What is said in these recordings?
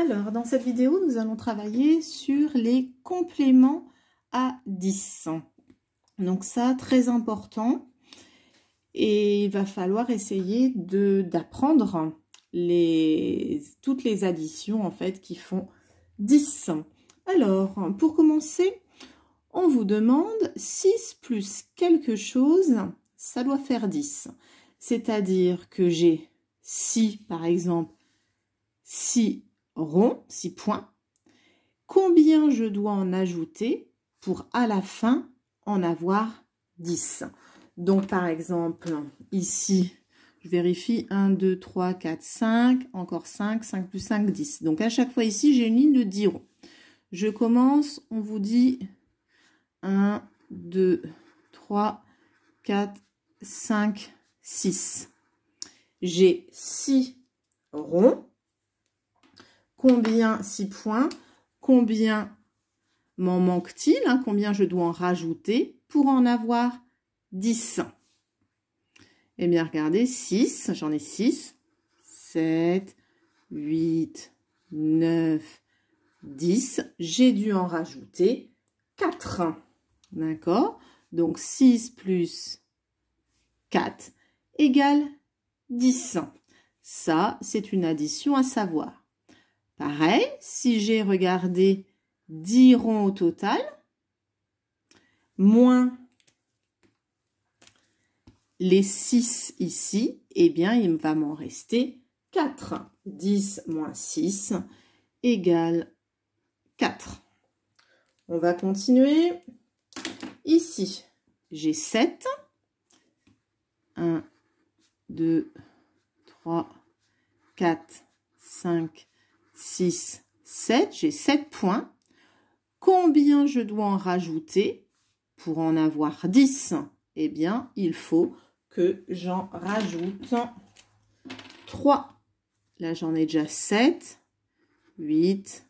Alors, dans cette vidéo, nous allons travailler sur les compléments à 10. Donc ça, très important. Et il va falloir essayer d'apprendre les, toutes les additions en fait qui font 10. Alors, pour commencer, on vous demande 6 plus quelque chose, ça doit faire 10. C'est-à-dire que j'ai 6, par exemple, 6 rond, 6 points, combien je dois en ajouter pour à la fin en avoir 10. Donc, par exemple, ici, je vérifie 1, 2, 3, 4, 5, encore 5, 5 plus 5, 10. Donc, à chaque fois ici, j'ai une ligne de 10 ronds. Je commence, on vous dit 1, 2, 3, 4, 5, 6. J'ai 6 ronds Combien 6 points Combien m'en manque-t-il hein? Combien je dois en rajouter pour en avoir 10 Eh bien, regardez, 6, j'en ai 6, 7, 8, 9, 10. J'ai dû en rajouter 4. D'accord Donc, 6 plus 4 égale 10. Ça, c'est une addition à savoir. Pareil, si j'ai regardé 10 ronds au total, moins les 6 ici, eh bien, il va m'en rester 4. 10 moins 6 égale 4. On va continuer. Ici, j'ai 7. 1, 2, 3, 4, 5, 6, 7. J'ai 7 points. Combien je dois en rajouter pour en avoir 10 Eh bien, il faut que j'en rajoute 3. Là, j'en ai déjà 7, 8,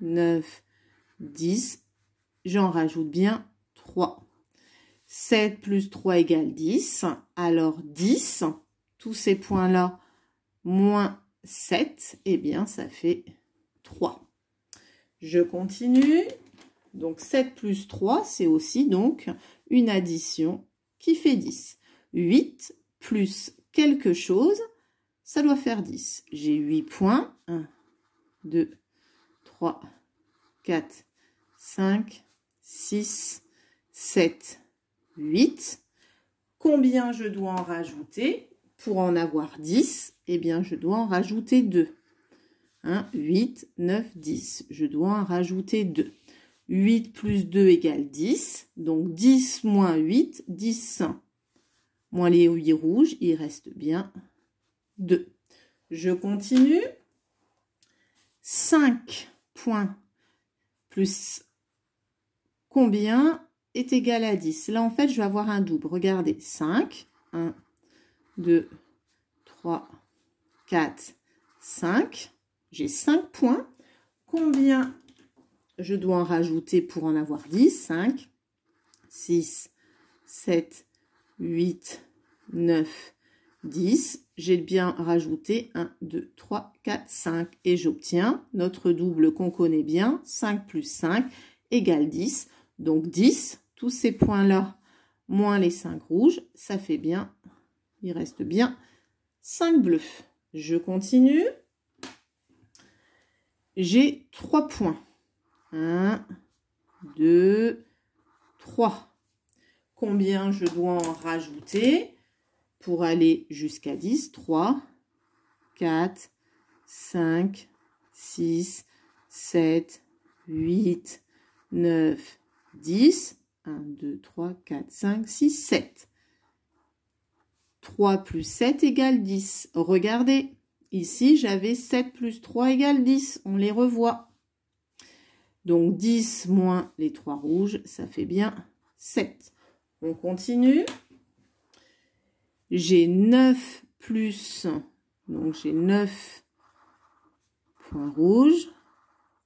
9, 10. J'en rajoute bien 3. 7 plus 3 égale 10. Alors 10, tous ces points-là, moins 7, eh bien, ça fait 3. Je continue. Donc, 7 plus 3, c'est aussi donc une addition qui fait 10. 8 plus quelque chose, ça doit faire 10. J'ai 8 points. 1, 2, 3, 4, 5, 6, 7, 8. Combien je dois en rajouter pour en avoir 10, eh bien, je dois en rajouter 2. Hein, 8, 9, 10. Je dois en rajouter 2. 8 plus 2 égale 10. Donc 10 moins 8, 10. Moins les 8 rouges, il reste bien 2. Je continue. 5 points plus combien est égal à 10 Là, en fait, je vais avoir un double. Regardez, 5, 1, 2, 3, 4, 5. J'ai 5 points. Combien je dois en rajouter pour en avoir 10 5, 6, 7, 8, 9, 10. J'ai bien rajouté 1, 2, 3, 4, 5. Et j'obtiens notre double qu'on connaît bien. 5 plus 5 égale 10. Donc 10, tous ces points-là, moins les 5 rouges, ça fait bien il reste bien 5 bleus. Je continue. J'ai 3 points. 1, 2, 3. Combien je dois en rajouter pour aller jusqu'à 10 3, 4, 5, 6, 7, 8, 9, 10. 1, 2, 3, 4, 5, 6, 7. 3 plus 7 égale 10. Regardez, ici j'avais 7 plus 3 égale 10. On les revoit. Donc 10 moins les 3 rouges, ça fait bien 7. On continue. J'ai 9 plus, donc j'ai 9 points rouges.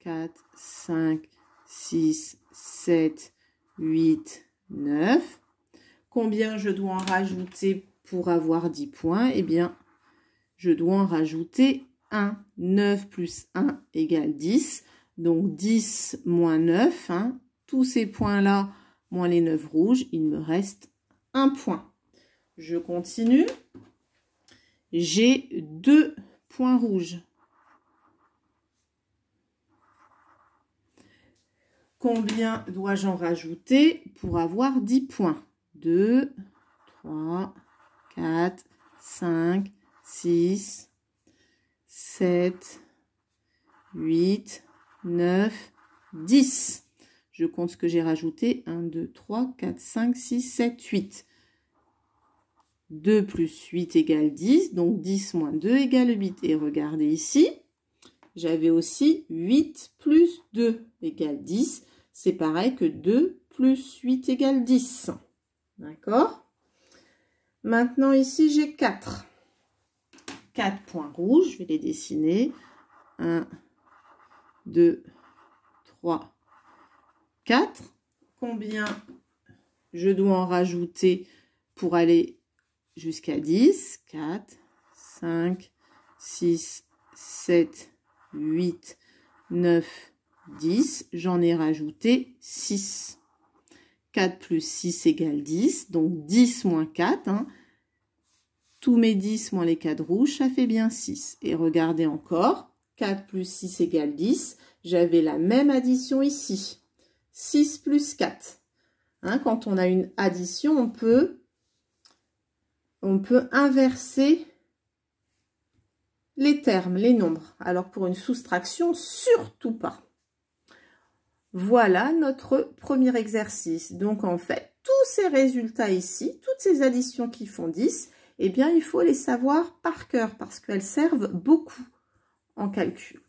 4, 5, 6, 7, 8, 9. Combien je dois en rajouter pour avoir 10 points, eh bien, je dois en rajouter 1. 9 plus 1 égale 10. Donc 10 moins 9, hein. tous ces points-là, moins les 9 rouges, il me reste 1 point. Je continue. J'ai 2 points rouges. Combien dois-je en rajouter pour avoir 10 points 2, 3, 4, 5, 6, 7, 8, 9, 10. Je compte ce que j'ai rajouté. 1, 2, 3, 4, 5, 6, 7, 8. 2 plus 8 égale 10. Donc 10 moins 2 égale 8. Et regardez ici, j'avais aussi 8 plus 2 égale 10. C'est pareil que 2 plus 8 égale 10. D'accord Maintenant, ici, j'ai 4. 4 points rouges. Je vais les dessiner. 1, 2, 3, 4. Combien je dois en rajouter pour aller jusqu'à 10 4, 5, 6, 7, 8, 9, 10. J'en ai rajouté 6. 4 plus 6 égale 10, donc 10 moins 4. Hein. Tous mes 10 moins les 4 rouges, ça fait bien 6. Et regardez encore, 4 plus 6 égale 10. J'avais la même addition ici. 6 plus 4. Hein, quand on a une addition, on peut, on peut inverser les termes, les nombres. Alors pour une soustraction, surtout pas. Voilà notre premier exercice. Donc, en fait, tous ces résultats ici, toutes ces additions qui font 10, eh bien, il faut les savoir par cœur parce qu'elles servent beaucoup en calcul.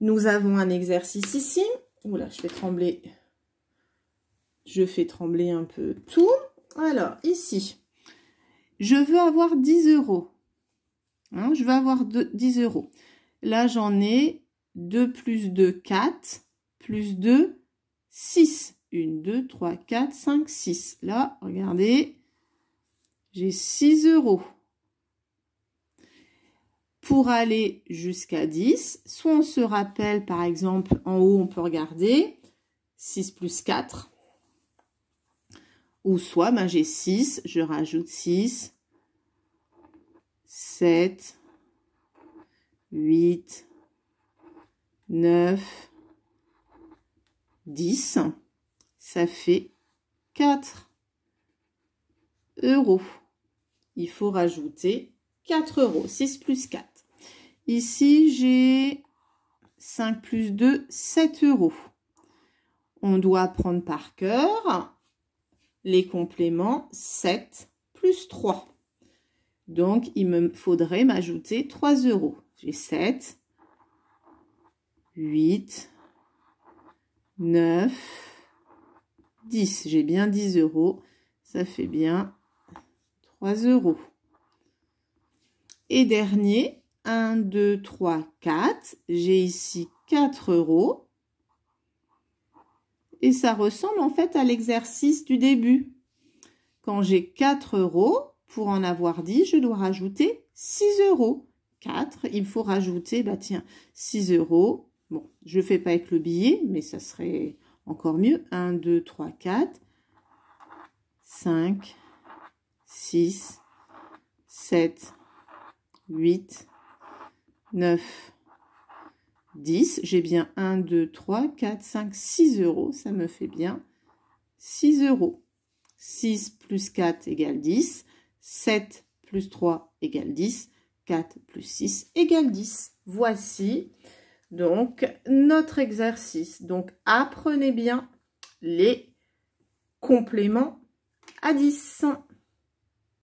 Nous avons un exercice ici. Oula, je fais trembler. Je fais trembler un peu tout. Alors, ici, je veux avoir 10 euros. Hein, je veux avoir 10 euros. Là, j'en ai 2 plus 2, 4 plus 2, 6. 1, 2, 3, 4, 5, 6. Là, regardez, j'ai 6 euros. Pour aller jusqu'à 10, soit on se rappelle, par exemple, en haut, on peut regarder 6 plus 4. Ou soit, ben, j'ai 6, je rajoute 6, 7, 8, 9, 10, ça fait 4 euros. Il faut rajouter 4 euros, 6 plus 4. Ici, j'ai 5 plus 2, 7 euros. On doit prendre par cœur les compléments 7 plus 3. Donc, il me faudrait m'ajouter 3 euros. J'ai 7, 8, 9, 10. J'ai bien 10 euros. Ça fait bien 3 euros. Et dernier, 1, 2, 3, 4. J'ai ici 4 euros. Et ça ressemble en fait à l'exercice du début. Quand j'ai 4 euros, pour en avoir 10, je dois rajouter 6 euros. 4, il faut rajouter, bah tiens, 6 euros, Bon, je ne fais pas avec le billet, mais ça serait encore mieux. 1, 2, 3, 4, 5, 6, 7, 8, 9, 10. J'ai bien 1, 2, 3, 4, 5, 6 euros. Ça me fait bien 6 euros. 6 plus 4 égale 10. 7 plus 3 égale 10. 4 plus 6 égale 10. Voici donc, notre exercice. Donc, apprenez bien les compléments à 10.